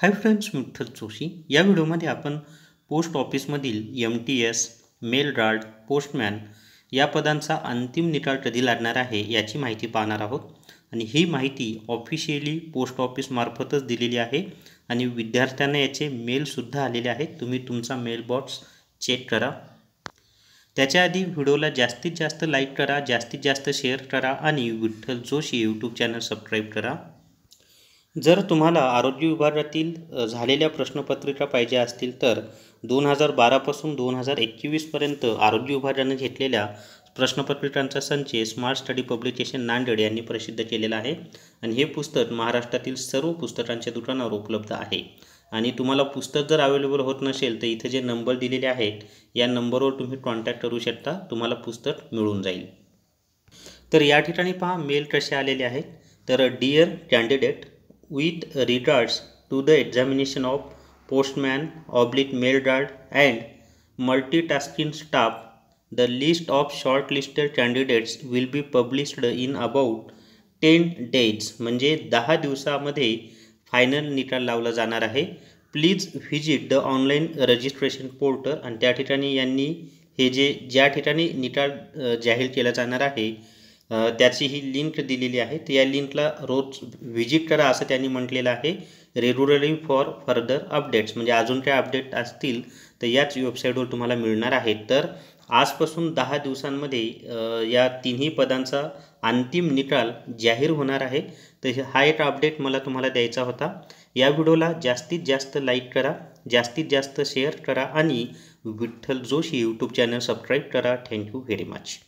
hi friends मुथल Joshi या व्हिडिओमध्ये आपण पोस्ट ऑफिसमधील एम टी एस मेल राड पोस्टमॅन या पदांचा अंतिम निकाल कधी लागणार आहे याची माहिती पाहणार आहोत आणि ही माहिती ऑफिशियली पोस्ट ऑफिसमार्फतच दिलेली आहे आणि विद्यार्थ्यांना याचे मेलसुद्धा आलेले आहेत तुम्ही तुमचा मेलबॉक्स चेक करा त्याच्या आधी व्हिडिओला जास्तीत जास्त लाईक करा जास्तीत जास्त शेअर करा आणि Vitthal Joshi YouTube channel subscribe करा जर तुम्हाला आरोग्य विभागातील झालेल्या प्रश्नपत्रिका पाहिजे असतील तर दोन हजार बारापासून दोन हजार एकवीसपर्यंत आरोग्य विभागाने घेतलेल्या प्रश्नपत्रिकांचा संच स्मार्ट स्टडी पब्लिकेशन नांदेड यांनी प्रसिद्ध केलेला आहे आणि हे पुस्तक महाराष्ट्रातील सर्व पुस्तकांच्या दुकानावर उपलब्ध आहे आणि तुम्हाला पुस्तक जर अवेलेबल होत नसेल तर इथं जे नंबर दिलेले आहेत या नंबरवर तुम्ही कॉन्टॅक्ट करू शकता तुम्हाला पुस्तक मिळून जाईल तर या ठिकाणी पहा मेल कसे आलेले आहेत तर dear candidate with regards to the examination of postman oblique mail guard and multitasking staff the list of shortlisted candidates will be published in about 10 days म्हणजे दहा दिवसामध्ये फायनल निकाल लावला जाणार आहे please visit the online registration portal आणि त्या ठिकाणी यांनी हे जे ज्या ठिकाणी निकाल जाहीर केला जाणार आहे त्याची ही लिंक दिलेली आहे तर या लिंकला रोज व्हिजिट करा असं त्यांनी म्हटलेलं आहे रेग्युलरली फॉर फर्दर अपडेट्स म्हणजे अजून काय अपडेट असतील तर याच वेबसाईटवर तुम्हाला मिळणार आहेत तर आजपासून दहा दिवसांमध्ये या तिन्ही पदांचा अंतिम निकाल जाहीर होणार आहे तर हा एक अपडेट मला तुम्हाला द्यायचा होता या व्हिडिओला जास्तीत जास्त लाईक करा जास्तीत जास्त शेअर करा आणि Vitthal Joshi YouTube channel subscribe करा थँक्यू व्हेरी मच